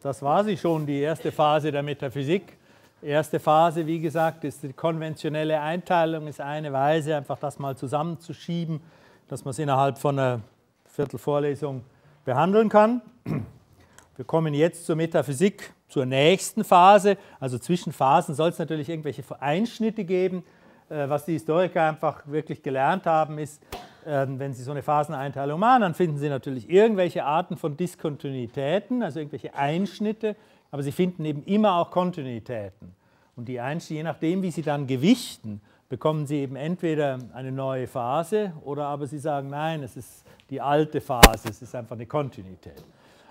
Das war sie schon, die erste Phase der Metaphysik. Erste Phase, wie gesagt, ist die konventionelle Einteilung, ist eine Weise, einfach das mal zusammenzuschieben, dass man es innerhalb von einer Viertelvorlesung behandeln kann. Wir kommen jetzt zur Metaphysik zur nächsten Phase. Also zwischen Phasen soll es natürlich irgendwelche Einschnitte geben. Äh, was die Historiker einfach wirklich gelernt haben, ist, ähm, wenn sie so eine Phaseneinteilung machen, dann finden sie natürlich irgendwelche Arten von Diskontinuitäten, also irgendwelche Einschnitte, aber sie finden eben immer auch Kontinuitäten. Und die Einschnitte, je nachdem, wie sie dann gewichten, bekommen sie eben entweder eine neue Phase oder aber sie sagen, nein, es ist die alte Phase, es ist einfach eine Kontinuität.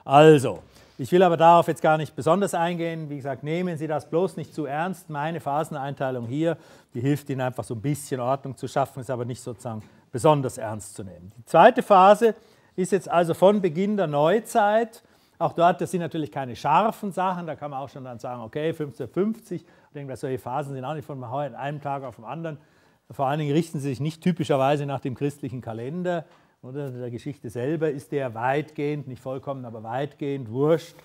Also, ich will aber darauf jetzt gar nicht besonders eingehen. Wie gesagt, nehmen Sie das bloß nicht zu ernst. Meine Phaseneinteilung hier, die hilft Ihnen einfach so ein bisschen Ordnung zu schaffen, ist aber nicht sozusagen besonders ernst zu nehmen. Die zweite Phase ist jetzt also von Beginn der Neuzeit. Auch dort, das sind natürlich keine scharfen Sachen, da kann man auch schon dann sagen, okay, 1550, denke, solche Phasen sind auch nicht von einem Tag auf den anderen. Vor allen Dingen richten sie sich nicht typischerweise nach dem christlichen Kalender, oder also der Geschichte selber ist der weitgehend, nicht vollkommen, aber weitgehend wurscht.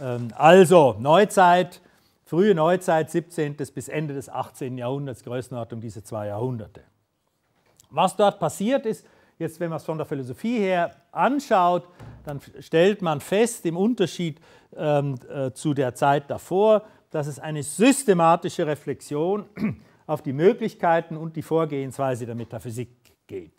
Ähm, also, Neuzeit, frühe Neuzeit, 17. bis Ende des 18. Jahrhunderts, Größenordnung diese zwei Jahrhunderte. Was dort passiert ist, jetzt wenn man es von der Philosophie her anschaut, dann stellt man fest, im Unterschied ähm, äh, zu der Zeit davor, dass es eine systematische Reflexion auf die Möglichkeiten und die Vorgehensweise der Metaphysik geht.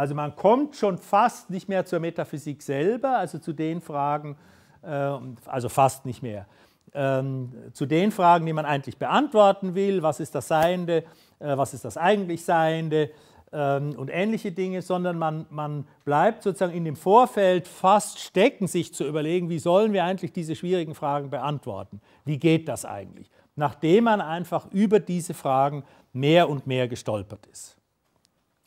Also man kommt schon fast nicht mehr zur Metaphysik selber, also zu den Fragen, äh, also fast nicht mehr, ähm, zu den Fragen, die man eigentlich beantworten will, was ist das Seiende, äh, was ist das eigentlich Seiende ähm, und ähnliche Dinge, sondern man, man bleibt sozusagen in dem Vorfeld fast stecken, sich zu überlegen, wie sollen wir eigentlich diese schwierigen Fragen beantworten, wie geht das eigentlich, nachdem man einfach über diese Fragen mehr und mehr gestolpert ist.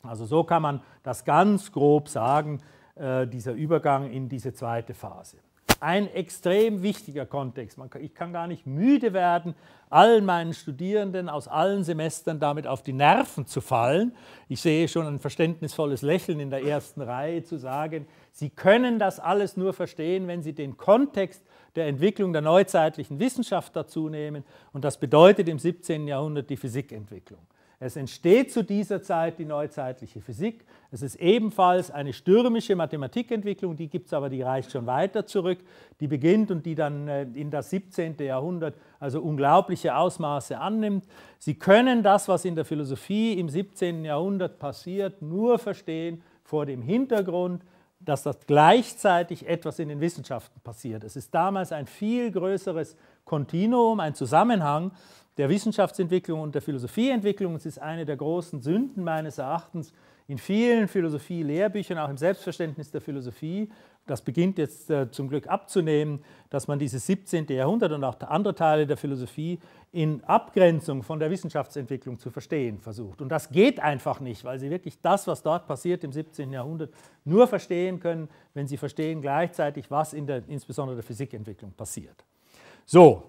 Also so kann man das ganz grob sagen, äh, dieser Übergang in diese zweite Phase. Ein extrem wichtiger Kontext. ich kann gar nicht müde werden, allen meinen Studierenden aus allen Semestern damit auf die Nerven zu fallen. Ich sehe schon ein verständnisvolles Lächeln in der ersten Reihe zu sagen, Sie können das alles nur verstehen, wenn Sie den Kontext der Entwicklung der neuzeitlichen Wissenschaft dazu nehmen. Und das bedeutet im 17. Jahrhundert die Physikentwicklung. Es entsteht zu dieser Zeit die neuzeitliche Physik. Es ist ebenfalls eine stürmische Mathematikentwicklung, die gibt es aber, die reicht schon weiter zurück. Die beginnt und die dann äh, in das 17. Jahrhundert also unglaubliche Ausmaße annimmt. Sie können das, was in der Philosophie im 17. Jahrhundert passiert, nur verstehen vor dem Hintergrund, dass das gleichzeitig etwas in den Wissenschaften passiert. Es ist damals ein viel größeres Kontinuum, ein Zusammenhang, der Wissenschaftsentwicklung und der Philosophieentwicklung. Es ist eine der großen Sünden meines Erachtens in vielen Philosophie-Lehrbüchern, auch im Selbstverständnis der Philosophie. Das beginnt jetzt äh, zum Glück abzunehmen, dass man dieses 17. Jahrhundert und auch andere Teile der Philosophie in Abgrenzung von der Wissenschaftsentwicklung zu verstehen versucht. Und das geht einfach nicht, weil sie wirklich das, was dort passiert im 17. Jahrhundert, nur verstehen können, wenn sie verstehen gleichzeitig, was in der, insbesondere der Physikentwicklung passiert. So,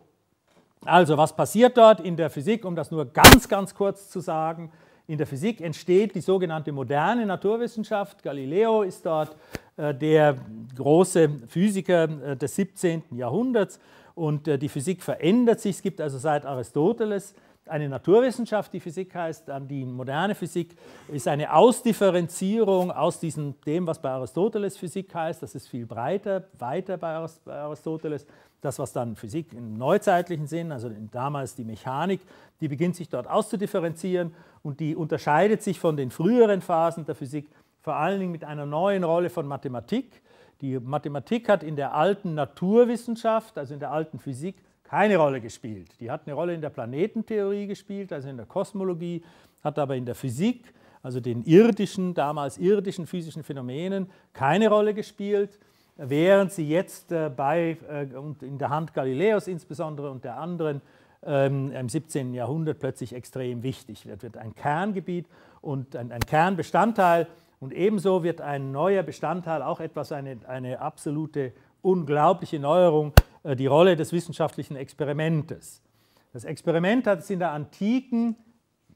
also, was passiert dort in der Physik, um das nur ganz, ganz kurz zu sagen? In der Physik entsteht die sogenannte moderne Naturwissenschaft. Galileo ist dort äh, der große Physiker äh, des 17. Jahrhunderts und äh, die Physik verändert sich. Es gibt also seit Aristoteles eine Naturwissenschaft, die Physik heißt, dann ähm, die moderne Physik ist eine Ausdifferenzierung aus diesem, dem, was bei Aristoteles Physik heißt, das ist viel breiter, weiter bei Aristoteles, das, was dann Physik im neuzeitlichen Sinn, also damals die Mechanik, die beginnt sich dort auszudifferenzieren und die unterscheidet sich von den früheren Phasen der Physik vor allen Dingen mit einer neuen Rolle von Mathematik. Die Mathematik hat in der alten Naturwissenschaft, also in der alten Physik, keine Rolle gespielt. Die hat eine Rolle in der Planetentheorie gespielt, also in der Kosmologie, hat aber in der Physik, also den irdischen, damals irdischen physischen Phänomenen, keine Rolle gespielt während sie jetzt äh, bei äh, und in der Hand Galileos insbesondere und der anderen ähm, im 17. Jahrhundert plötzlich extrem wichtig wird. Wird ein Kerngebiet und ein, ein Kernbestandteil und ebenso wird ein neuer Bestandteil auch etwas, eine, eine absolute unglaubliche Neuerung, äh, die Rolle des wissenschaftlichen Experimentes. Das Experiment hat es in der antiken,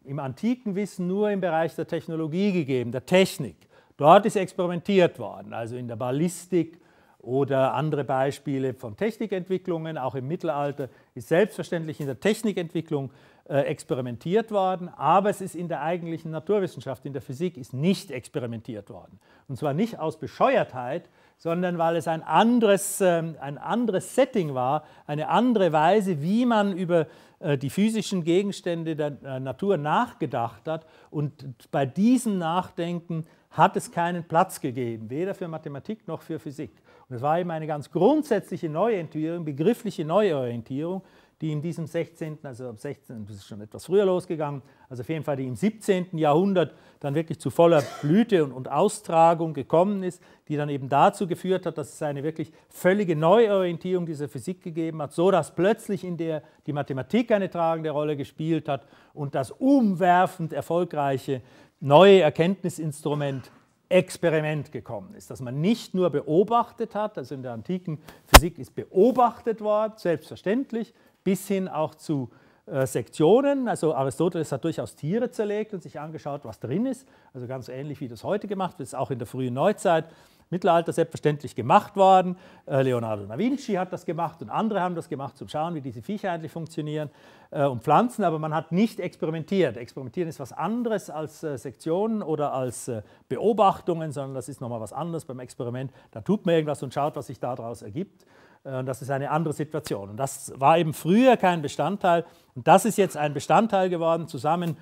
im antiken Wissen nur im Bereich der Technologie gegeben, der Technik. Dort ist experimentiert worden, also in der Ballistik, oder andere Beispiele von Technikentwicklungen. Auch im Mittelalter ist selbstverständlich in der Technikentwicklung äh, experimentiert worden, aber es ist in der eigentlichen Naturwissenschaft, in der Physik, ist nicht experimentiert worden. Und zwar nicht aus Bescheuertheit, sondern weil es ein anderes, ähm, ein anderes Setting war, eine andere Weise, wie man über äh, die physischen Gegenstände der äh, Natur nachgedacht hat. Und bei diesem Nachdenken hat es keinen Platz gegeben, weder für Mathematik noch für Physik. Und das war eben eine ganz grundsätzliche Neuorientierung, begriffliche Neuorientierung, die in diesem 16., also am 16., das ist schon etwas früher losgegangen, also auf jeden Fall die im 17. Jahrhundert dann wirklich zu voller Blüte und, und Austragung gekommen ist, die dann eben dazu geführt hat, dass es eine wirklich völlige Neuorientierung dieser Physik gegeben hat, so dass plötzlich in der die Mathematik eine tragende Rolle gespielt hat und das umwerfend erfolgreiche neue Erkenntnisinstrument Experiment gekommen ist, dass man nicht nur beobachtet hat, also in der antiken Physik ist beobachtet worden, selbstverständlich, bis hin auch zu äh, Sektionen. Also Aristoteles hat durchaus Tiere zerlegt und sich angeschaut, was drin ist, also ganz ähnlich wie das heute gemacht wird, auch in der frühen Neuzeit Mittelalter selbstverständlich gemacht worden. Äh, Leonardo da Vinci hat das gemacht und andere haben das gemacht, zum Schauen, wie diese Viecher eigentlich funktionieren äh, und Pflanzen, aber man hat nicht experimentiert. Experimentieren ist was anderes als äh, Sektionen oder als Beobachtungen, sondern das ist nochmal was anderes beim Experiment. Da tut man irgendwas und schaut, was sich daraus ergibt. Und Das ist eine andere Situation. Und das war eben früher kein Bestandteil. Und das ist jetzt ein Bestandteil geworden, zusammen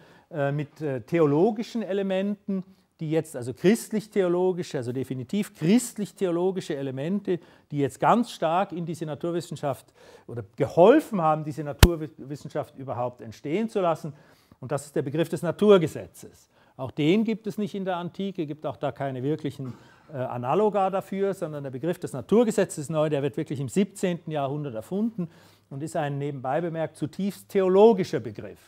mit theologischen Elementen die jetzt also christlich-theologische, also definitiv christlich-theologische Elemente, die jetzt ganz stark in diese Naturwissenschaft oder geholfen haben, diese Naturwissenschaft überhaupt entstehen zu lassen. Und das ist der Begriff des Naturgesetzes. Auch den gibt es nicht in der Antike, gibt auch da keine wirklichen äh, Analoga dafür, sondern der Begriff des Naturgesetzes ist neu, der wird wirklich im 17. Jahrhundert erfunden und ist ein nebenbei bemerkt zutiefst theologischer Begriff.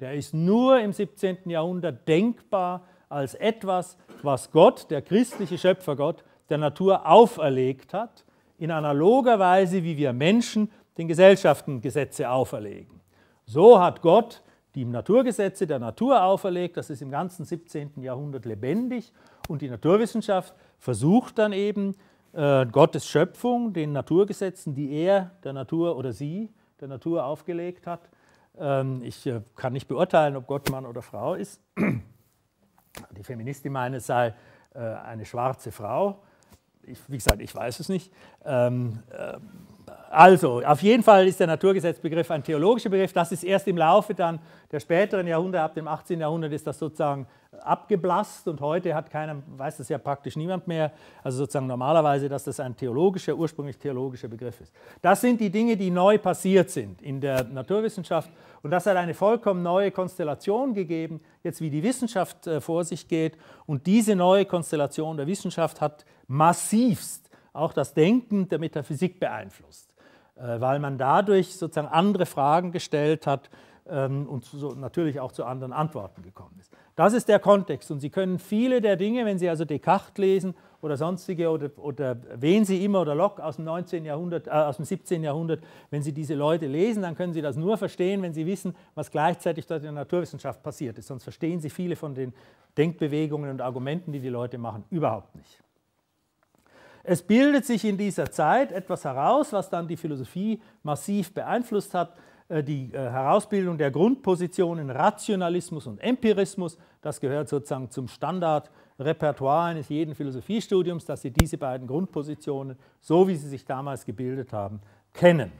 Der ist nur im 17. Jahrhundert denkbar als etwas, was Gott, der christliche Schöpfergott, der Natur auferlegt hat, in analoger Weise, wie wir Menschen den Gesellschaften Gesetze auferlegen. So hat Gott die Naturgesetze der Natur auferlegt, das ist im ganzen 17. Jahrhundert lebendig und die Naturwissenschaft versucht dann eben äh, Gottes Schöpfung, den Naturgesetzen, die er der Natur oder sie der Natur aufgelegt hat. Ähm, ich äh, kann nicht beurteilen, ob Gott Mann oder Frau ist. Die Feministin meine, es sei äh, eine schwarze Frau. Ich, wie gesagt, ich weiß es nicht. Ähm, ähm, also, auf jeden Fall ist der Naturgesetzbegriff ein theologischer Begriff. Das ist erst im Laufe dann der späteren Jahrhunderte, ab dem 18. Jahrhundert ist das sozusagen abgeblasst und heute hat keiner, weiß das ja praktisch niemand mehr, also sozusagen normalerweise, dass das ein theologischer, ursprünglich theologischer Begriff ist. Das sind die Dinge, die neu passiert sind in der Naturwissenschaft und das hat eine vollkommen neue Konstellation gegeben, jetzt wie die Wissenschaft äh, vor sich geht und diese neue Konstellation der Wissenschaft hat massivst auch das Denken der Metaphysik beeinflusst. Äh, weil man dadurch sozusagen andere Fragen gestellt hat ähm, und so natürlich auch zu anderen Antworten gekommen ist. Das ist der Kontext und Sie können viele der Dinge, wenn Sie also Descartes lesen oder sonstige oder, oder wen Sie immer oder Locke aus dem, 19. Jahrhundert, äh, aus dem 17. Jahrhundert, wenn Sie diese Leute lesen, dann können Sie das nur verstehen, wenn Sie wissen, was gleichzeitig dort in der Naturwissenschaft passiert ist. Sonst verstehen Sie viele von den Denkbewegungen und Argumenten, die die Leute machen, überhaupt nicht. Es bildet sich in dieser Zeit etwas heraus, was dann die Philosophie massiv beeinflusst hat. Äh, die äh, Herausbildung der Grundpositionen Rationalismus und Empirismus, das gehört sozusagen zum Standardrepertoire eines jeden Philosophiestudiums, dass Sie diese beiden Grundpositionen, so wie sie sich damals gebildet haben, kennen.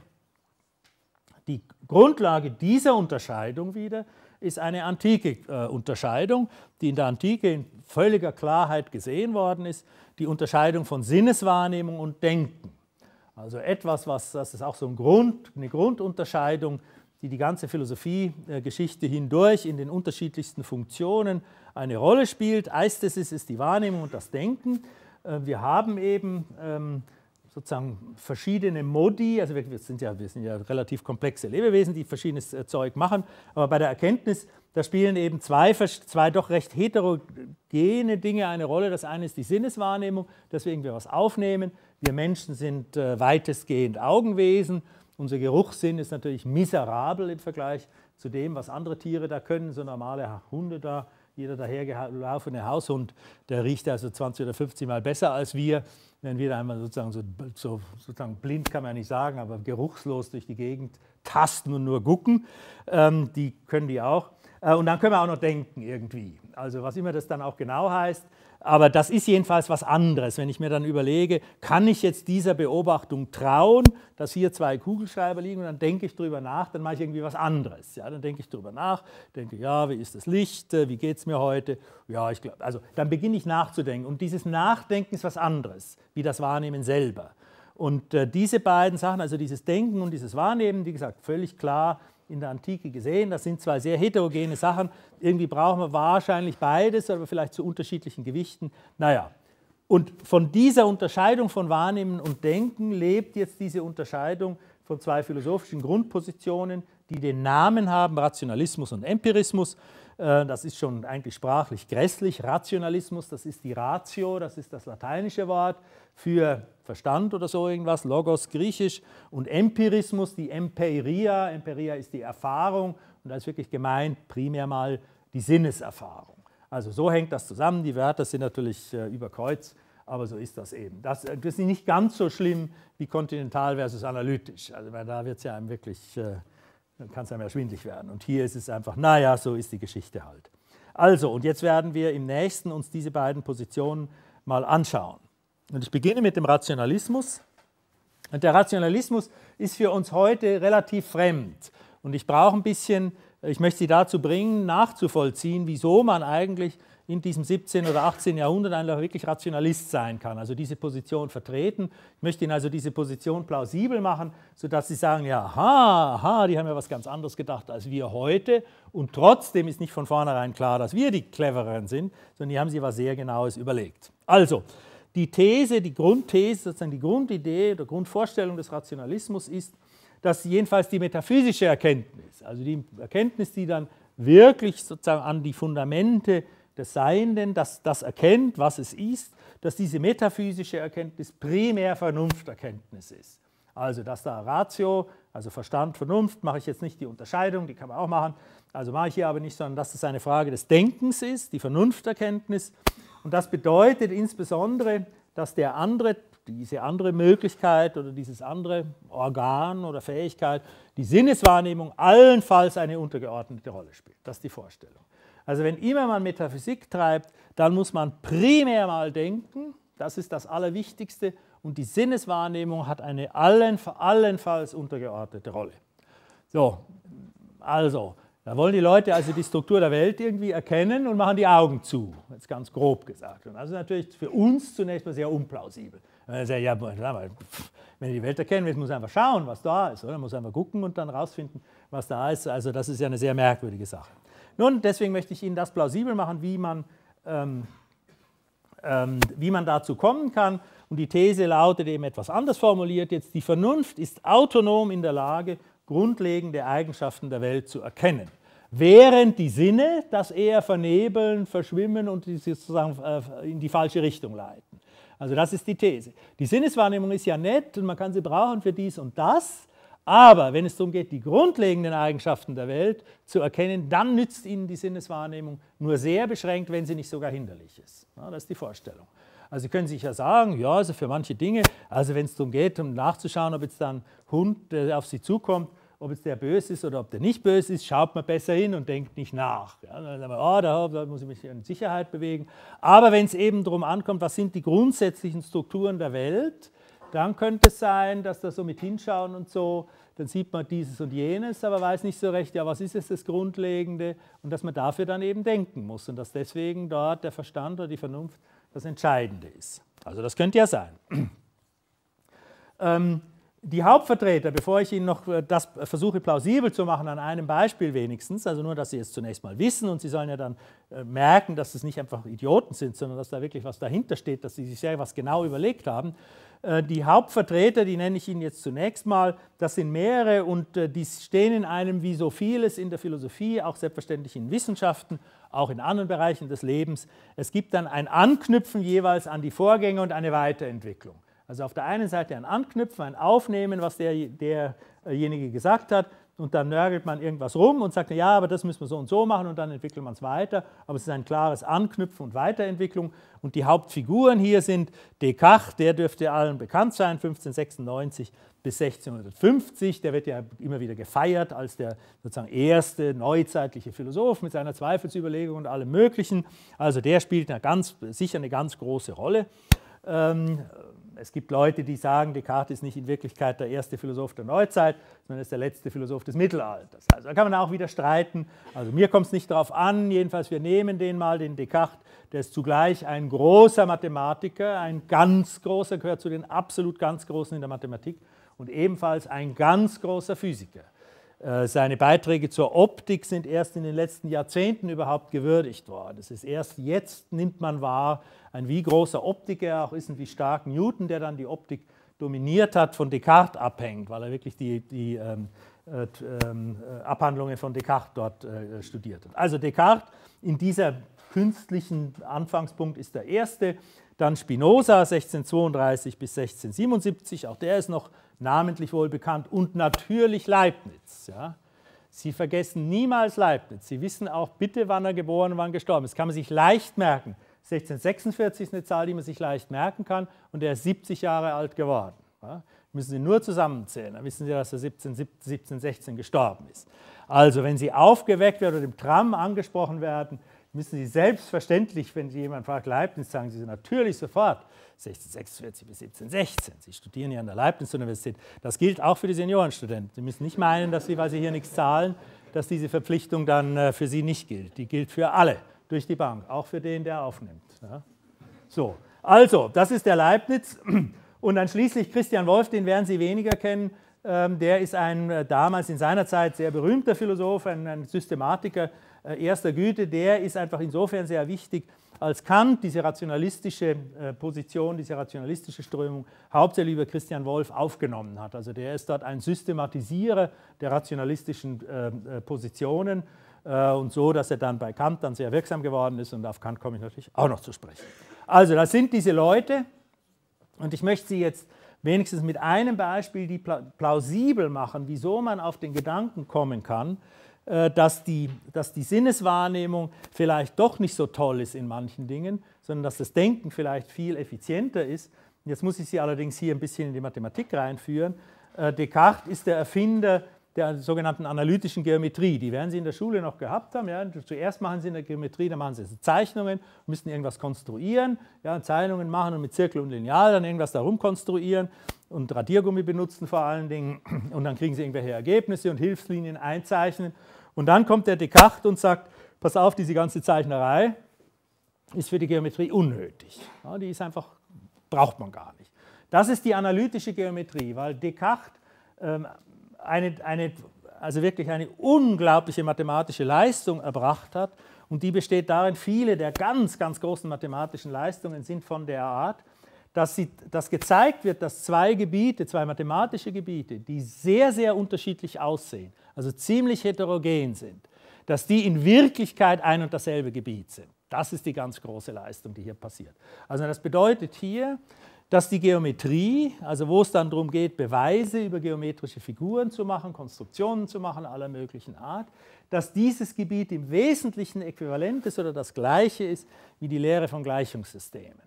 Die Grundlage dieser Unterscheidung wieder ist eine antike äh, Unterscheidung, die in der Antike in völliger Klarheit gesehen worden ist die Unterscheidung von Sinneswahrnehmung und Denken. Also etwas, was, das ist auch so ein Grund, eine Grundunterscheidung, die die ganze Philosophiegeschichte äh, hindurch in den unterschiedlichsten Funktionen eine Rolle spielt. Eistesis ist die Wahrnehmung und das Denken. Äh, wir haben eben ähm, sozusagen verschiedene Modi, also wir sind, ja, wir sind ja relativ komplexe Lebewesen, die verschiedenes äh, Zeug machen, aber bei der Erkenntnis da spielen eben zwei, zwei doch recht heterogene Dinge eine Rolle. Das eine ist die Sinneswahrnehmung, dass wir irgendwie was aufnehmen. Wir Menschen sind äh, weitestgehend Augenwesen. Unser Geruchssinn ist natürlich miserabel im Vergleich zu dem, was andere Tiere da können. So normale Hunde da, jeder dahergelaufene Haushund, der riecht also 20 oder 50 Mal besser als wir. Wenn wir da einmal sozusagen, so, so, sozusagen blind kann man ja nicht sagen, aber geruchslos durch die Gegend tasten und nur gucken, ähm, die können die auch. Äh, und dann können wir auch noch denken irgendwie. Also was immer das dann auch genau heißt. Aber das ist jedenfalls was anderes, wenn ich mir dann überlege, kann ich jetzt dieser Beobachtung trauen, dass hier zwei Kugelschreiber liegen und dann denke ich darüber nach, dann mache ich irgendwie was anderes. Ja, dann denke ich darüber nach, denke, ja, wie ist das Licht, äh, wie geht es mir heute? Ja, ich glaube, also dann beginne ich nachzudenken. Und dieses Nachdenken ist was anderes, wie das Wahrnehmen selber. Und äh, diese beiden Sachen, also dieses Denken und dieses Wahrnehmen, wie gesagt, völlig klar, in der Antike gesehen. Das sind zwei sehr heterogene Sachen. Irgendwie brauchen wir wahrscheinlich beides, aber vielleicht zu unterschiedlichen Gewichten. Naja, und von dieser Unterscheidung von Wahrnehmen und Denken lebt jetzt diese Unterscheidung von zwei philosophischen Grundpositionen, die den Namen haben, Rationalismus und Empirismus. Äh, das ist schon eigentlich sprachlich grässlich. Rationalismus, das ist die Ratio, das ist das lateinische Wort für Verstand oder so irgendwas, Logos griechisch und Empirismus, die Empiria, Empiria ist die Erfahrung und da ist wirklich gemeint primär mal die Sinneserfahrung. Also so hängt das zusammen, die Wörter sind natürlich äh, über Kreuz, aber so ist das eben. Das, äh, das ist nicht ganz so schlimm wie kontinental versus analytisch, also weil da wird es ja einem wirklich, äh, kann es einem ja schwindlig werden und hier ist es einfach, naja, so ist die Geschichte halt. Also, und jetzt werden wir im nächsten uns diese beiden Positionen mal anschauen. Und ich beginne mit dem Rationalismus. Und der Rationalismus ist für uns heute relativ fremd. Und ich brauche ein bisschen, ich möchte Sie dazu bringen, nachzuvollziehen, wieso man eigentlich in diesem 17. oder 18. Jahrhundert einfach wirklich Rationalist sein kann, also diese Position vertreten. Ich möchte Ihnen also diese Position plausibel machen, sodass Sie sagen, ja, aha, aha, die haben ja was ganz anderes gedacht als wir heute und trotzdem ist nicht von vornherein klar, dass wir die Clevereren sind, sondern die haben sich was sehr Genaues überlegt. Also, die These, die Grundthese, sozusagen die Grundidee oder Grundvorstellung des Rationalismus ist, dass jedenfalls die metaphysische Erkenntnis, also die Erkenntnis, die dann wirklich sozusagen an die Fundamente des Seienden, dass das erkennt, was es ist, dass diese metaphysische Erkenntnis primär Vernunfterkenntnis ist. Also dass da Ratio, also Verstand, Vernunft, mache ich jetzt nicht die Unterscheidung, die kann man auch machen, also mache ich hier aber nicht, sondern dass es eine Frage des Denkens ist, die Vernunfterkenntnis und das bedeutet insbesondere, dass der andere, diese andere Möglichkeit oder dieses andere Organ oder Fähigkeit, die Sinneswahrnehmung allenfalls eine untergeordnete Rolle spielt. Das ist die Vorstellung. Also wenn immer man Metaphysik treibt, dann muss man primär mal denken, das ist das Allerwichtigste, und die Sinneswahrnehmung hat eine allen, allenfalls untergeordnete Rolle. So, also, da wollen die Leute also die Struktur der Welt irgendwie erkennen und machen die Augen zu, jetzt ganz grob gesagt. Und das ist natürlich für uns zunächst mal sehr unplausibel. ja, wenn ihr die Welt erkennen willst, muss einfach schauen, was da ist, oder? Muss einfach gucken und dann rausfinden, was da ist. Also das ist ja eine sehr merkwürdige Sache. Nun, deswegen möchte ich Ihnen das plausibel machen, wie man, ähm, ähm, wie man dazu kommen kann. Und die These lautet eben etwas anders formuliert jetzt, die Vernunft ist autonom in der Lage, grundlegende Eigenschaften der Welt zu erkennen. Während die Sinne das eher vernebeln, verschwimmen und sozusagen äh, in die falsche Richtung leiten. Also das ist die These. Die Sinneswahrnehmung ist ja nett und man kann sie brauchen für dies und das, aber wenn es darum geht, die grundlegenden Eigenschaften der Welt zu erkennen, dann nützt ihnen die Sinneswahrnehmung nur sehr beschränkt, wenn sie nicht sogar hinderlich ist. Ja, das ist die Vorstellung. Also Sie können sich ja sagen, ja, also für manche Dinge, also wenn es darum geht, um nachzuschauen, ob jetzt dann Hund der auf Sie zukommt, ob jetzt der böse ist oder ob der nicht böse ist, schaut man besser hin und denkt nicht nach. Ja, dann sagen wir, oh, da, da muss ich mich in Sicherheit bewegen. Aber wenn es eben darum ankommt, was sind die grundsätzlichen Strukturen der Welt, dann könnte es sein, dass da so mit hinschauen und so, dann sieht man dieses und jenes, aber weiß nicht so recht, ja, was ist jetzt das Grundlegende und dass man dafür dann eben denken muss und dass deswegen dort der Verstand oder die Vernunft das Entscheidende ist. Also das könnte ja sein. Ähm, die Hauptvertreter, bevor ich Ihnen noch äh, das versuche plausibel zu machen, an einem Beispiel wenigstens, also nur, dass Sie es zunächst mal wissen und Sie sollen ja dann äh, merken, dass es nicht einfach Idioten sind, sondern dass da wirklich was dahinter steht, dass Sie sich sehr was genau überlegt haben. Äh, die Hauptvertreter, die nenne ich Ihnen jetzt zunächst mal, das sind mehrere und äh, die stehen in einem wie so vieles in der Philosophie, auch selbstverständlich in Wissenschaften, auch in anderen Bereichen des Lebens. Es gibt dann ein Anknüpfen jeweils an die Vorgänge und eine Weiterentwicklung. Also auf der einen Seite ein Anknüpfen, ein Aufnehmen, was der, derjenige gesagt hat, und dann nörgelt man irgendwas rum und sagt, ja, aber das müssen wir so und so machen und dann entwickelt man es weiter. Aber es ist ein klares Anknüpfen und Weiterentwicklung. Und die Hauptfiguren hier sind Descartes, der dürfte allen bekannt sein, 1596 bis 1650. Der wird ja immer wieder gefeiert als der sozusagen erste neuzeitliche Philosoph mit seiner Zweifelsüberlegung und allem Möglichen. Also der spielt eine ganz, sicher eine ganz große Rolle. Ähm, es gibt Leute, die sagen, Descartes ist nicht in Wirklichkeit der erste Philosoph der Neuzeit, sondern ist der letzte Philosoph des Mittelalters. Also da kann man auch wieder streiten. Also mir kommt es nicht darauf an. Jedenfalls, wir nehmen den mal, den Descartes. Der ist zugleich ein großer Mathematiker, ein ganz großer, gehört zu den absolut ganz Großen in der Mathematik und ebenfalls ein ganz großer Physiker. Äh, seine Beiträge zur Optik sind erst in den letzten Jahrzehnten überhaupt gewürdigt worden. Es ist erst jetzt nimmt man wahr, ein wie großer Optiker auch ist und wie stark Newton, der dann die Optik dominiert hat, von Descartes abhängt, weil er wirklich die, die ähm, äh, ähm, äh, Abhandlungen von Descartes dort äh, studiert hat. Also Descartes in dieser künstlichen Anfangspunkt ist der erste. Dann Spinoza 1632 bis 1677, auch der ist noch namentlich wohl bekannt, und natürlich Leibniz. Ja. Sie vergessen niemals Leibniz. Sie wissen auch bitte, wann er geboren und wann gestorben ist. Das Kann man sich leicht merken. 1646 ist eine Zahl, die man sich leicht merken kann, und er ist 70 Jahre alt geworden. Ja. Müssen Sie nur zusammenzählen, dann wissen Sie, dass er 1716 17, gestorben ist. Also, wenn Sie aufgeweckt werden oder im Tram angesprochen werden, müssen Sie selbstverständlich, wenn Sie jemanden fragt, Leibniz, sagen Sie natürlich sofort 1646 bis 1716. Sie studieren ja an der Leibniz-Universität. Das gilt auch für die Seniorenstudenten. Sie müssen nicht meinen, dass Sie, weil Sie hier nichts zahlen, dass diese Verpflichtung dann äh, für Sie nicht gilt. Die gilt für alle, durch die Bank, auch für den, der aufnimmt. Ja? So, also, das ist der Leibniz. Und dann schließlich Christian Wolf, den werden Sie weniger kennen. Ähm, der ist ein äh, damals in seiner Zeit sehr berühmter Philosoph, ein Systematiker, äh, erster Güte, der ist einfach insofern sehr wichtig, als Kant diese rationalistische äh, Position, diese rationalistische Strömung hauptsächlich über Christian Wolff aufgenommen hat. Also der ist dort ein Systematisierer der rationalistischen äh, Positionen und so, dass er dann bei Kant dann sehr wirksam geworden ist und auf Kant komme ich natürlich auch noch zu sprechen. Also das sind diese Leute und ich möchte sie jetzt wenigstens mit einem Beispiel die plausibel machen, wieso man auf den Gedanken kommen kann, äh, dass die, dass die Sinneswahrnehmung vielleicht doch nicht so toll ist in manchen Dingen, sondern dass das Denken vielleicht viel effizienter ist. Jetzt muss ich Sie allerdings hier ein bisschen in die Mathematik reinführen. Äh, Descartes ist der Erfinder der sogenannten analytischen Geometrie. Die werden Sie in der Schule noch gehabt haben. Ja. Zuerst machen Sie in der Geometrie, dann machen Sie Zeichnungen, müssen irgendwas konstruieren, ja, Zeichnungen machen und mit Zirkel und Lineal dann irgendwas darum konstruieren und Radiergummi benutzen vor allen Dingen. Und dann kriegen Sie irgendwelche Ergebnisse und Hilfslinien einzeichnen und dann kommt der Descartes und sagt, pass auf, diese ganze Zeichnerei ist für die Geometrie unnötig. Ja, die ist einfach, braucht man gar nicht. Das ist die analytische Geometrie, weil Descartes ähm, eine, eine, also wirklich eine unglaubliche mathematische Leistung erbracht hat. Und die besteht darin, viele der ganz, ganz großen mathematischen Leistungen sind von der Art, dass, sie, dass gezeigt wird, dass zwei Gebiete, zwei mathematische Gebiete, die sehr, sehr unterschiedlich aussehen, also ziemlich heterogen sind, dass die in Wirklichkeit ein und dasselbe Gebiet sind. Das ist die ganz große Leistung, die hier passiert. Also das bedeutet hier, dass die Geometrie, also wo es dann darum geht, Beweise über geometrische Figuren zu machen, Konstruktionen zu machen, aller möglichen Art, dass dieses Gebiet im Wesentlichen äquivalent ist oder das gleiche ist wie die Lehre von Gleichungssystemen.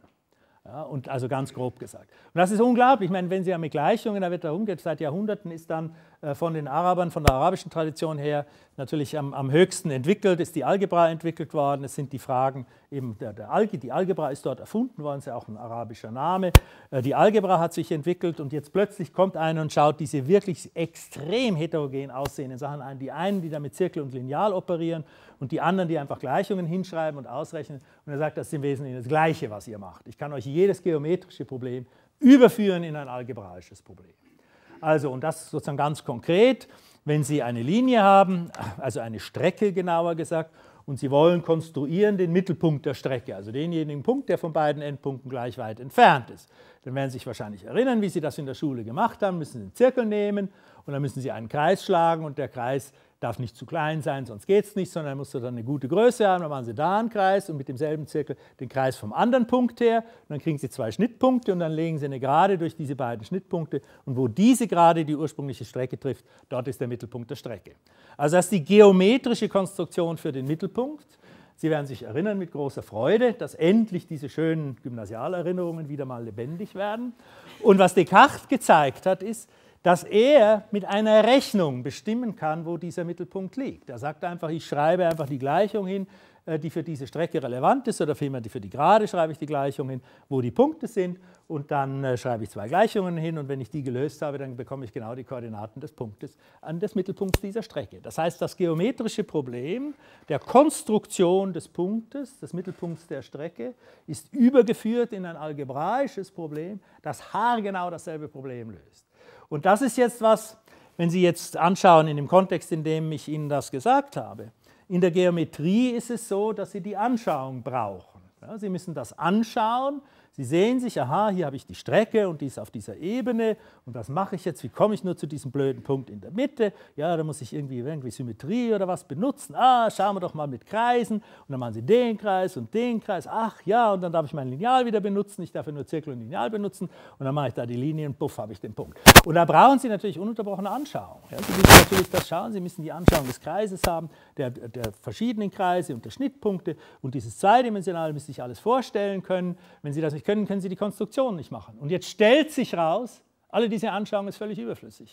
Ja, und also ganz grob gesagt. Und das ist unglaublich. Ich meine, wenn Sie ja mit Gleichungen da wird da umgeht, seit Jahrhunderten ist dann äh, von den Arabern, von der arabischen Tradition her natürlich am, am höchsten entwickelt, ist die Algebra entwickelt worden. Es sind die Fragen eben der, der Alge, die Algebra ist dort erfunden worden, ist ja auch ein arabischer Name. Äh, die Algebra hat sich entwickelt und jetzt plötzlich kommt einer und schaut diese wirklich extrem heterogen aussehenden Sachen an. Die einen, die da mit Zirkel und Lineal operieren und die anderen, die einfach Gleichungen hinschreiben und ausrechnen. Und er sagt, das ist im Wesentlichen das Gleiche, was ihr macht. Ich kann euch jedes geometrische Problem überführen in ein algebraisches Problem. Also, und das sozusagen ganz konkret, wenn Sie eine Linie haben, also eine Strecke genauer gesagt, und Sie wollen konstruieren den Mittelpunkt der Strecke, also denjenigen Punkt, der von beiden Endpunkten gleich weit entfernt ist. Dann werden Sie sich wahrscheinlich erinnern, wie Sie das in der Schule gemacht haben, müssen Sie einen Zirkel nehmen und dann müssen Sie einen Kreis schlagen und der Kreis darf nicht zu klein sein, sonst geht es nicht, sondern musst du dann eine gute Größe haben. Dann machen sie da einen Kreis und mit demselben Zirkel den Kreis vom anderen Punkt her. Und dann kriegen sie zwei Schnittpunkte und dann legen sie eine Gerade durch diese beiden Schnittpunkte. Und wo diese Gerade die ursprüngliche Strecke trifft, dort ist der Mittelpunkt der Strecke. Also das ist die geometrische Konstruktion für den Mittelpunkt. Sie werden sich erinnern mit großer Freude, dass endlich diese schönen Gymnasialerinnerungen wieder mal lebendig werden. Und was Descartes gezeigt hat, ist, dass er mit einer Rechnung bestimmen kann, wo dieser Mittelpunkt liegt. Er sagt einfach, ich schreibe einfach die Gleichung hin, äh, die für diese Strecke relevant ist, oder vielmehr für die Gerade schreibe ich die Gleichung hin, wo die Punkte sind, und dann äh, schreibe ich zwei Gleichungen hin, und wenn ich die gelöst habe, dann bekomme ich genau die Koordinaten des Punktes an des Mittelpunkts dieser Strecke. Das heißt, das geometrische Problem der Konstruktion des Punktes, des Mittelpunkts der Strecke, ist übergeführt in ein algebraisches Problem, das haargenau dasselbe Problem löst. Und das ist jetzt was, wenn Sie jetzt anschauen in dem Kontext, in dem ich Ihnen das gesagt habe. In der Geometrie ist es so, dass Sie die Anschauung brauchen. Sie müssen das anschauen Sie sehen sich, aha, hier habe ich die Strecke und die ist auf dieser Ebene und was mache ich jetzt, wie komme ich nur zu diesem blöden Punkt in der Mitte? Ja, da muss ich irgendwie, irgendwie Symmetrie oder was benutzen. Ah, schauen wir doch mal mit Kreisen und dann machen Sie den Kreis und den Kreis. Ach ja, und dann darf ich mein Lineal wieder benutzen, ich darf ja nur Zirkel und Lineal benutzen und dann mache ich da die Linien, puff, habe ich den Punkt. Und da brauchen Sie natürlich ununterbrochene Anschauung. Ja, Sie müssen natürlich das schauen, Sie müssen die Anschauung des Kreises haben, der, der verschiedenen Kreise und der Schnittpunkte und dieses Zweidimensionale müssen Sie sich alles vorstellen können. Wenn Sie das nicht können, können Sie die Konstruktion nicht machen. Und jetzt stellt sich raus, alle diese Anschauungen ist völlig überflüssig.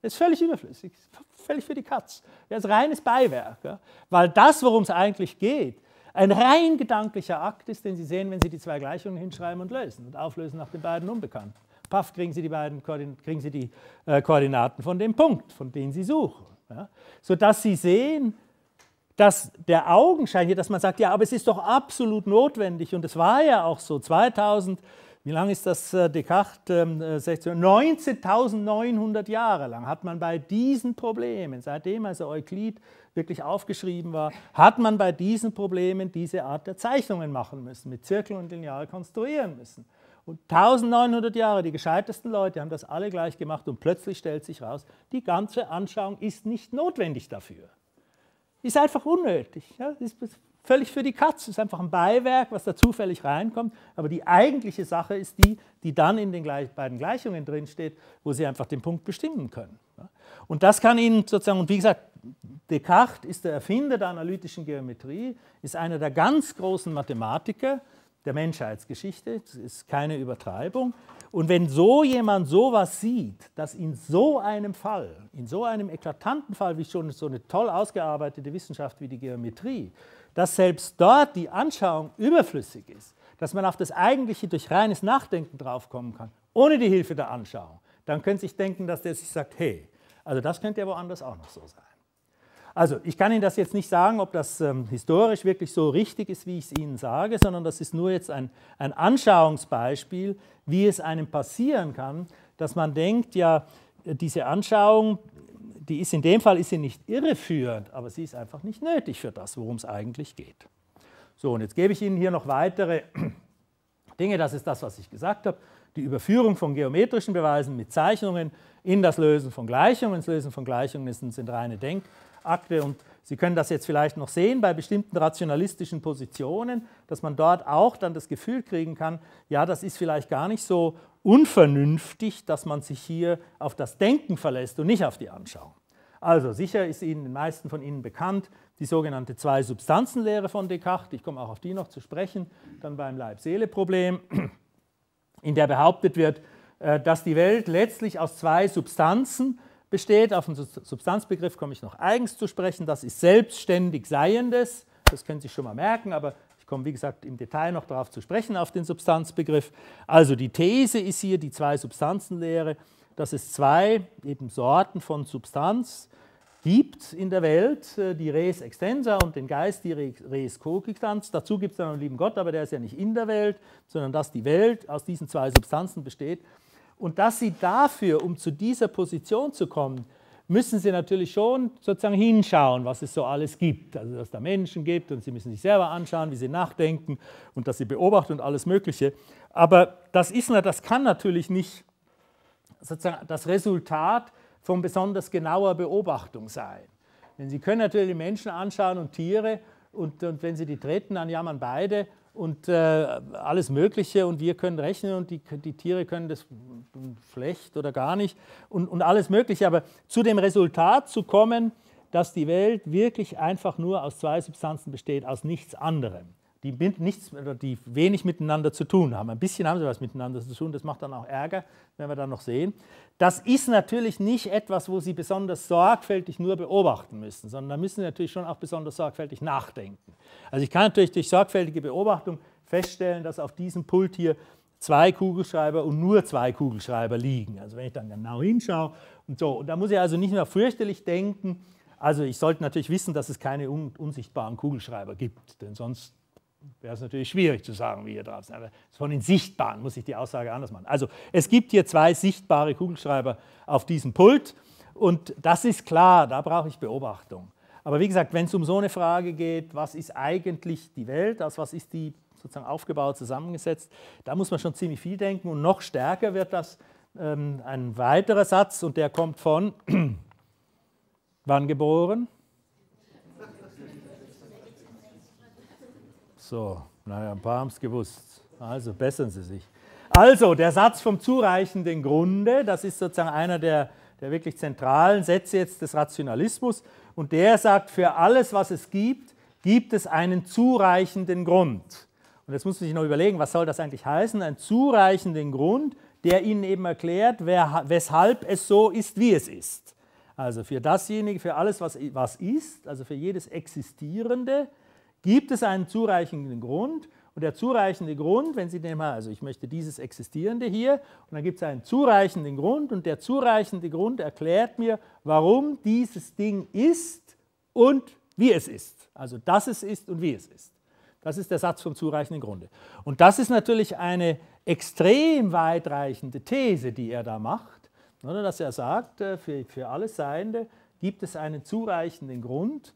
Ist völlig überflüssig, völlig für die Katz. Das ist reines Beiwerk, ja? weil das, worum es eigentlich geht, ein rein gedanklicher Akt ist, den Sie sehen, wenn Sie die zwei Gleichungen hinschreiben und lösen und auflösen nach den beiden Unbekannten. Paff, kriegen Sie die, beiden Koordin kriegen Sie die äh, Koordinaten von dem Punkt, von dem Sie suchen. Ja? Sodass Sie sehen, dass der Augenschein hier, dass man sagt, ja, aber es ist doch absolut notwendig und es war ja auch so 2000, wie lange ist das äh, Descartes? 19.900 ähm, äh, Jahre lang hat man bei diesen Problemen, seitdem also Euklid wirklich aufgeschrieben war, hat man bei diesen Problemen diese Art der Zeichnungen machen müssen, mit Zirkel und Lineal konstruieren müssen. Und 1900 Jahre, die gescheitesten Leute haben das alle gleich gemacht und plötzlich stellt sich raus, die ganze Anschauung ist nicht notwendig dafür ist einfach unnötig. Ja? Ist völlig für die Katze, ist einfach ein Beiwerk, was da zufällig reinkommt. Aber die eigentliche Sache ist die, die dann in den gleich, beiden Gleichungen drinsteht, wo Sie einfach den Punkt bestimmen können. Ja? Und das kann Ihnen sozusagen, und wie gesagt, Descartes ist der Erfinder der analytischen Geometrie, ist einer der ganz großen Mathematiker der Menschheitsgeschichte, das ist keine Übertreibung. Und wenn so jemand sowas sieht, dass in so einem Fall, in so einem eklatanten Fall wie schon so eine toll ausgearbeitete Wissenschaft wie die Geometrie, dass selbst dort die Anschauung überflüssig ist, dass man auf das Eigentliche durch reines Nachdenken draufkommen kann, ohne die Hilfe der Anschauung, dann könnte sich denken, dass der sich sagt, hey, also das könnte ja woanders auch noch so sein. Also, ich kann Ihnen das jetzt nicht sagen, ob das ähm, historisch wirklich so richtig ist, wie ich es Ihnen sage, sondern das ist nur jetzt ein, ein Anschauungsbeispiel, wie es einem passieren kann, dass man denkt, ja, diese Anschauung, die ist in dem Fall ist sie nicht irreführend, aber sie ist einfach nicht nötig für das, worum es eigentlich geht. So, und jetzt gebe ich Ihnen hier noch weitere Dinge, das ist das, was ich gesagt habe, die Überführung von geometrischen Beweisen mit Zeichnungen in das Lösen von Gleichungen. Das Lösen von Gleichungen sind reine Denk- Akte und Sie können das jetzt vielleicht noch sehen bei bestimmten rationalistischen Positionen, dass man dort auch dann das Gefühl kriegen kann, ja, das ist vielleicht gar nicht so unvernünftig, dass man sich hier auf das Denken verlässt und nicht auf die Anschauung. Also sicher ist Ihnen den meisten von Ihnen bekannt die sogenannte Zwei-Substanzen-Lehre von Descartes. Ich komme auch auf die noch zu sprechen, dann beim Leib-Seele-Problem, in der behauptet wird, äh, dass die Welt letztlich aus zwei Substanzen besteht. Auf den Substanzbegriff komme ich noch eigens zu sprechen. Das ist selbstständig Seiendes. Das können Sie schon mal merken, aber ich komme, wie gesagt, im Detail noch darauf zu sprechen, auf den Substanzbegriff. Also die These ist hier die zwei substanzen lehre dass es zwei eben Sorten von Substanz gibt in der Welt, äh, die Res extensa und den Geist, die Res cogitans. Dazu gibt es dann einen lieben Gott, aber der ist ja nicht in der Welt, sondern dass die Welt aus diesen zwei Substanzen besteht und dass sie dafür, um zu dieser Position zu kommen, müssen sie natürlich schon sozusagen hinschauen, was es so alles gibt. Also dass es da Menschen gibt und sie müssen sich selber anschauen, wie sie nachdenken und dass sie beobachten und alles Mögliche. Aber das ist, das kann natürlich nicht sozusagen das Resultat von besonders genauer Beobachtung sein. Denn Sie können natürlich Menschen anschauen und Tiere und, und wenn Sie die treten, dann jammern beide und äh, alles Mögliche und wir können rechnen und die, die Tiere können das schlecht oder gar nicht und, und alles Mögliche. Aber zu dem Resultat zu kommen, dass die Welt wirklich einfach nur aus zwei Substanzen besteht, aus nichts anderem die, nichts, die wenig miteinander zu tun haben. Ein bisschen haben sie was miteinander zu tun, das macht dann auch Ärger, wenn wir dann noch sehen. Das ist natürlich nicht etwas, wo Sie besonders sorgfältig nur beobachten müssen, sondern da müssen Sie natürlich schon auch besonders sorgfältig nachdenken. Also ich kann natürlich durch sorgfältige Beobachtung feststellen, dass auf diesem Pult hier zwei Kugelschreiber und nur zwei Kugelschreiber liegen. Also wenn ich dann genau hinschaue und so. Und da muss ich also nicht nur fürchterlich denken, also ich sollte natürlich wissen, dass es keine unsichtbaren Kugelschreiber gibt, denn sonst wäre es natürlich schwierig zu sagen, wie hier drauf sind. Aber von den sichtbaren muss ich die Aussage anders machen. Also es gibt hier zwei sichtbare Kugelschreiber auf diesem Pult und das ist klar, da brauche ich Beobachtung. Aber wie gesagt, wenn es um so eine Frage geht, was ist eigentlich die Welt, aus was ist die sozusagen aufgebaut, zusammengesetzt, da muss man schon ziemlich viel denken und noch stärker wird das ähm, ein weiterer Satz und der kommt von wann geboren? So, naja, ein paar haben es gewusst. Also bessern Sie sich. Also, der Satz vom zureichenden Grunde, das ist sozusagen einer der, der wirklich zentralen Sätze jetzt des Rationalismus. Und der sagt, für alles, was es gibt, gibt es einen zureichenden Grund. Und jetzt muss man sich noch überlegen, was soll das eigentlich heißen? Einen zureichenden Grund, der Ihnen eben erklärt, wer, weshalb es so ist, wie es ist. Also für dasjenige, für alles, was, was ist, also für jedes Existierende, gibt es einen zureichenden Grund. Und der zureichende Grund, wenn Sie nehmen, also ich möchte dieses Existierende hier, und dann gibt es einen zureichenden Grund, und der zureichende Grund erklärt mir, warum dieses Ding ist und wie es ist. Also dass es ist und wie es ist. Das ist der Satz vom zureichenden Grunde. Und das ist natürlich eine extrem weitreichende These, die er da macht, ne, dass er sagt, äh, für, für alles Seiende gibt es einen zureichenden Grund,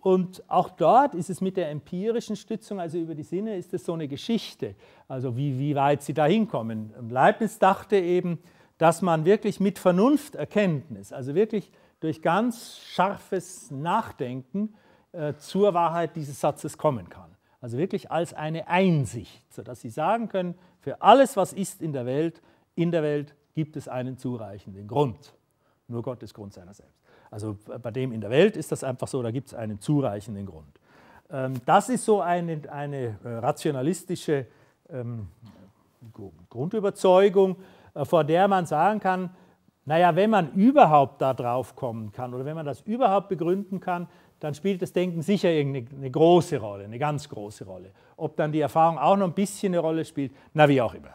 und auch dort ist es mit der empirischen Stützung, also über die Sinne, ist es so eine Geschichte. Also wie, wie weit sie da hinkommen. Leibniz dachte eben, dass man wirklich mit Vernunfterkenntnis, also wirklich durch ganz scharfes Nachdenken äh, zur Wahrheit dieses Satzes kommen kann. Also wirklich als eine Einsicht, sodass sie sagen können, für alles, was ist in der Welt, in der Welt gibt es einen zureichenden Grund. Nur Gott ist Grund seiner selbst. Also äh, bei dem in der Welt ist das einfach so, da gibt es einen zureichenden Grund. Ähm, das ist so eine, eine äh, rationalistische ähm, Grundüberzeugung, äh, vor der man sagen kann, naja, wenn man überhaupt da drauf kommen kann oder wenn man das überhaupt begründen kann, dann spielt das Denken sicher eine große Rolle, eine ganz große Rolle. Ob dann die Erfahrung auch noch ein bisschen eine Rolle spielt, na wie auch immer.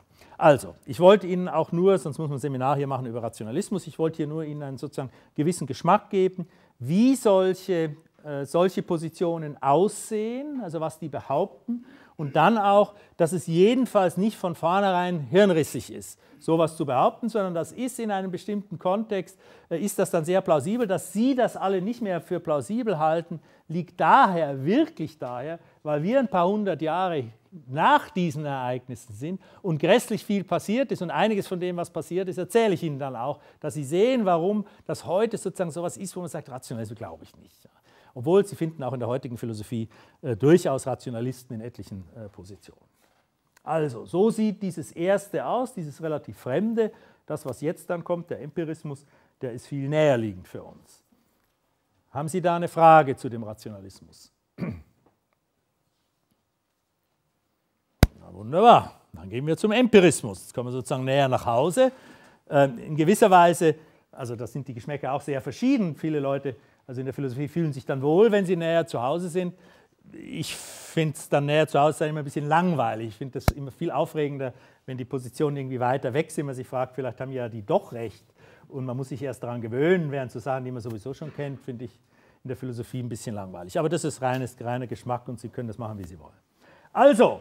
Also, ich wollte Ihnen auch nur, sonst muss man ein Seminar hier machen über Rationalismus, ich wollte hier nur Ihnen einen sozusagen gewissen Geschmack geben, wie solche, äh, solche Positionen aussehen, also was die behaupten, und dann auch, dass es jedenfalls nicht von vornherein hirnrissig ist, sowas zu behaupten, sondern das ist in einem bestimmten Kontext, äh, ist das dann sehr plausibel. Dass Sie das alle nicht mehr für plausibel halten, liegt daher, wirklich daher, weil wir ein paar hundert Jahre nach diesen Ereignissen sind und grässlich viel passiert ist und einiges von dem, was passiert ist, erzähle ich Ihnen dann auch, dass Sie sehen, warum das heute sozusagen sowas ist, wo man sagt, Rationalismus glaube ich nicht. Obwohl Sie finden auch in der heutigen Philosophie äh, durchaus Rationalisten in etlichen äh, Positionen. Also, so sieht dieses Erste aus, dieses relativ Fremde, das, was jetzt dann kommt, der Empirismus, der ist viel näherliegend für uns. Haben Sie da eine Frage zu dem Rationalismus? Wunderbar. Dann gehen wir zum Empirismus. Jetzt kommen wir sozusagen näher nach Hause. Ähm, in gewisser Weise, also da sind die Geschmäcker auch sehr verschieden. Viele Leute, also in der Philosophie, fühlen sich dann wohl, wenn sie näher zu Hause sind. Ich finde es dann näher zu Hause sein immer ein bisschen langweilig. Ich finde das immer viel aufregender, wenn die Positionen irgendwie weiter weg sind. Man sich fragt, vielleicht haben ja die doch recht. Und man muss sich erst daran gewöhnen, während zu so Sachen, die man sowieso schon kennt, finde ich in der Philosophie ein bisschen langweilig. Aber das ist reines, reiner Geschmack und Sie können das machen, wie Sie wollen. Also,